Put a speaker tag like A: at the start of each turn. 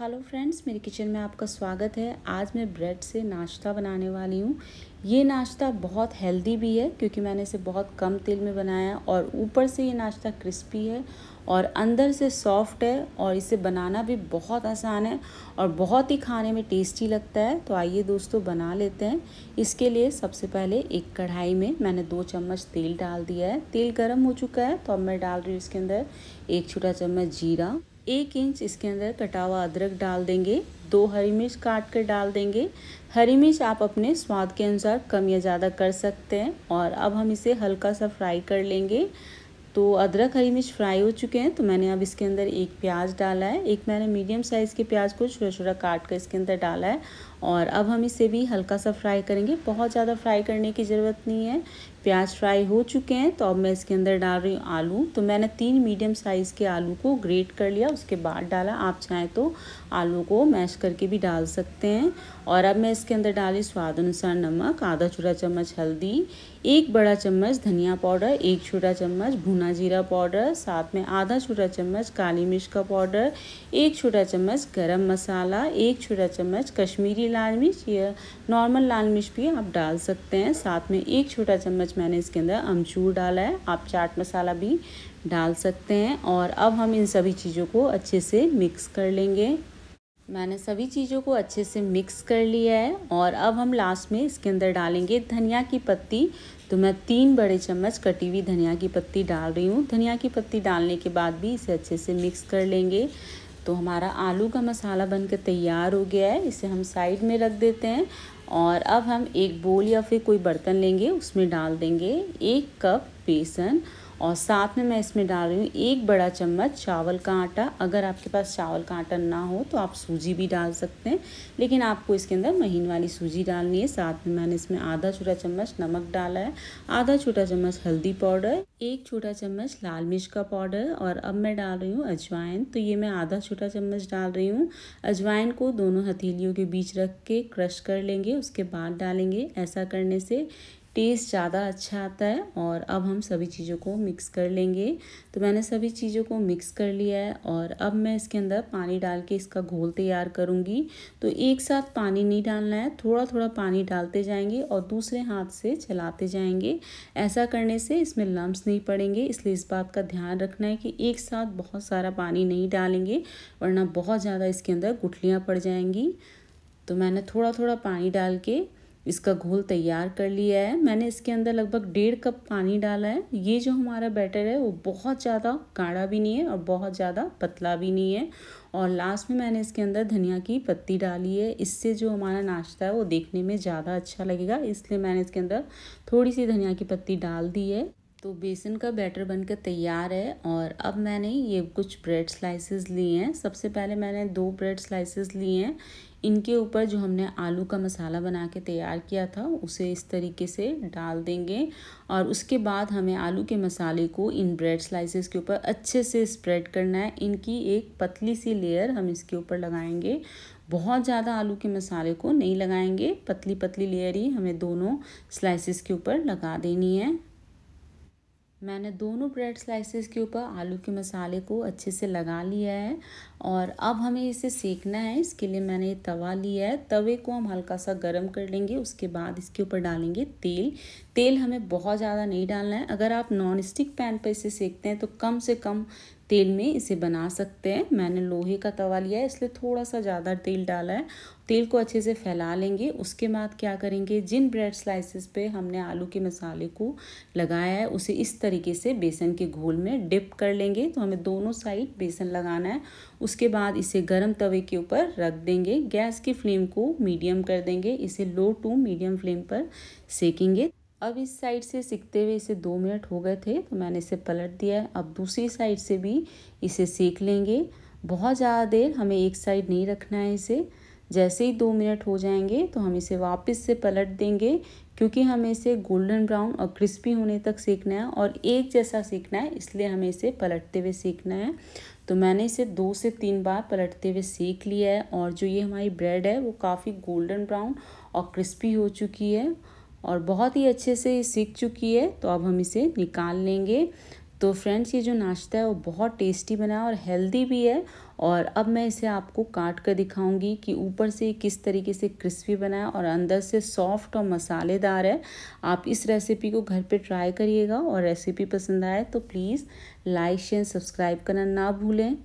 A: hello friends मेरी kitchen में आपका स्वागत है आज मैं ब्रेड से नाश्ता बनाने वाली हूँ ये नाश्ता बहुत हेल्दी भी है क्योंकि मैंने इसे बहुत कम तेल में बनाया और ऊपर से ये नाश्ता क्रिस्पी है और अंदर से सॉफ्ट है और इसे बनाना भी बहुत आसान है और बहुत ही खाने में टेस्टी लगता है तो आइए दोस्तों बना लेते हैं इसके लिए सबसे पहले एक कढ़ाई में मैंने दो चम्मच तेल डाल दिया है तेल गर्म हो चुका है तो अब मैं डाल रही हूँ इसके अंदर एक छोटा चम्मच जीरा एक इंच इसके अंदर कटा हुआ अदरक डाल देंगे दो हरी मिर्च काट कर डाल देंगे हरी मिर्च आप अपने स्वाद के अनुसार कम या ज़्यादा कर सकते हैं और अब हम इसे हल्का सा फ्राई कर लेंगे तो अदरक हरी मिर्च फ्राई हो चुके हैं तो मैंने अब इसके अंदर एक प्याज डाला है एक मैंने मीडियम साइज़ के प्याज को छोटा छोटा काट कर इसके अंदर डाला है और अब हम इसे भी हल्का सा फ्राई करेंगे बहुत ज़्यादा फ्राई करने की ज़रूरत नहीं है प्याज फ्राई हो चुके हैं तो अब मैं इसके अंदर डाल रही हूँ आलू तो मैंने तीन मीडियम साइज़ के आलू को ग्रेट कर लिया उसके बाद डाला आप चाहें तो आलू को मैश करके भी डाल सकते हैं और अब मैं इसके अंदर डाली स्वाद अनुसार नमक आधा छोटा चम्मच हल्दी एक बड़ा चम्मच धनिया पाउडर एक छोटा चम्मच भुना जीरा पाउडर साथ में आधा छोटा चम्मच काली मिर्च का पाउडर एक छोटा चम्मच गर्म मसाला एक छोटा चम्मच कश्मीरी लाल मिर्च या नॉर्मल लाल मिर्च भी आप डाल सकते हैं साथ में एक छोटा चम्मच मैंने इसके अंदर अमचूर डाला है आप चाट मसाला भी डाल सकते हैं और अब हम इन सभी चीज़ों को अच्छे से मिक्स कर लेंगे मैंने सभी चीज़ों को अच्छे से मिक्स कर लिया है और अब हम लास्ट में इसके अंदर डालेंगे धनिया की पत्ती तो मैं तीन बड़े चम्मच कटी हुई धनिया की पत्ती डाल रही हूँ धनिया की पत्ती डालने के बाद भी इसे अच्छे से मिक्स कर लेंगे तो हमारा आलू का मसाला बनकर तैयार हो गया है इसे हम साइड में रख देते हैं और अब हम एक बोल या फिर कोई बर्तन लेंगे उसमें डाल देंगे एक कप बेसन और साथ में मैं इसमें डाल रही हूँ एक बड़ा चम्मच चावल का आटा अगर आपके पास चावल का आटा ना हो तो आप सूजी भी डाल सकते हैं लेकिन आपको इसके अंदर महीन वाली सूजी डालनी है साथ में मैंने इसमें आधा छोटा चम्मच नमक डाला है आधा छोटा चम्मच हल्दी पाउडर एक छोटा चम्मच लाल मिर्च का पाउडर और अब मैं डाल रही हूँ अजवाइन तो ये मैं आधा छोटा चम्मच डाल रही हूँ अजवाइन को दोनों हथेलियों के बीच रख के क्रश कर लेंगे उसके बाद डालेंगे ऐसा करने से टेस्ट ज़्यादा अच्छा आता है और अब हम सभी चीज़ों को मिक्स कर लेंगे तो मैंने सभी चीज़ों को मिक्स कर लिया है और अब मैं इसके अंदर पानी डाल के इसका घोल तैयार करूँगी तो एक साथ पानी नहीं डालना है थोड़ा थोड़ा पानी डालते जाएंगे और दूसरे हाथ से चलाते जाएंगे ऐसा करने से इसमें लम्ब्स नहीं पड़ेंगे इसलिए इस बात का ध्यान रखना है कि एक साथ बहुत सारा पानी नहीं डालेंगे वरना बहुत ज़्यादा इसके अंदर गुठलियाँ पड़ जाएंगी तो मैंने थोड़ा थोड़ा पानी डाल के इसका घोल तैयार कर लिया है मैंने इसके अंदर लगभग डेढ़ कप पानी डाला है ये जो हमारा बैटर है वो बहुत ज़्यादा गाढ़ा भी नहीं है और बहुत ज़्यादा पतला भी नहीं है और लास्ट में मैंने इसके अंदर धनिया की पत्ती डाली है इससे जो हमारा नाश्ता है वो देखने में ज़्यादा अच्छा लगेगा इसलिए मैंने इसके अंदर थोड़ी सी धनिया की पत्ती डाल दी है तो बेसन का बैटर बनकर तैयार है और अब मैंने ये कुछ ब्रेड स्लाइसेस लिए हैं सबसे पहले मैंने दो ब्रेड स्लाइसेस लिए हैं इनके ऊपर जो हमने आलू का मसाला बना के तैयार किया था उसे इस तरीके से डाल देंगे और उसके बाद हमें आलू के मसाले को इन ब्रेड स्लाइसेस के ऊपर अच्छे से स्प्रेड करना है इनकी एक पतली सी लेयर हम इसके ऊपर लगाएंगे बहुत ज़्यादा आलू के मसाले को नहीं लगाएंगे पतली पतली लेयर ही हमें दोनों स्लाइसिस के ऊपर लगा देनी है मैंने दोनों ब्रेड स्लाइसेस के ऊपर आलू के मसाले को अच्छे से लगा लिया है और अब हमें इसे सेकना है इसके लिए मैंने तवा लिया है तवे को हम हल्का सा गर्म कर लेंगे उसके बाद इसके ऊपर डालेंगे तेल तेल हमें बहुत ज़्यादा नहीं डालना है अगर आप नॉन स्टिक पैन पर इसे सेकते हैं तो कम से कम तेल में इसे बना सकते हैं मैंने लोहे का तवा लिया है इसलिए थोड़ा सा ज़्यादा तेल डाला है तेल को अच्छे से फैला लेंगे उसके बाद क्या करेंगे जिन ब्रेड स्लाइसेस पे हमने आलू के मसाले को लगाया है उसे इस तरीके से बेसन के घोल में डिप कर लेंगे तो हमें दोनों साइड बेसन लगाना है उसके बाद इसे गर्म तवे के ऊपर रख देंगे गैस की फ्लेम को मीडियम कर देंगे इसे लो टू मीडियम फ्लेम पर सेकेंगे अब इस साइड से सीखते हुए इसे दो मिनट हो गए थे तो मैंने इसे पलट दिया है अब दूसरी साइड से भी इसे सेक लेंगे बहुत ज़्यादा देर हमें एक साइड नहीं रखना है इसे जैसे ही दो मिनट हो जाएंगे तो हम इसे वापस से पलट देंगे क्योंकि हमें इसे गोल्डन ब्राउन और क्रिस्पी होने तक सेकना है और एक जैसा सेकना है इसलिए हमें इसे पलटते हुए सेकना है तो मैंने इसे दो से तीन बार पलटते हुए सेक लिया है और जो ये हमारी ब्रेड है वो काफ़ी गोल्डन ब्राउन और क्रिस्पी हो चुकी है और बहुत ही अच्छे से सीख चुकी है तो अब हम इसे निकाल लेंगे तो फ्रेंड्स ये जो नाश्ता है वो बहुत टेस्टी बना है और हेल्दी भी है और अब मैं इसे आपको काट कर दिखाऊंगी कि ऊपर से किस तरीके से क्रिस्पी बना है और अंदर से सॉफ्ट और मसालेदार है आप इस रेसिपी को घर पे ट्राई करिएगा और रेसिपी पसंद आए तो प्लीज़ लाइक शेयर सब्सक्राइब करना ना भूलें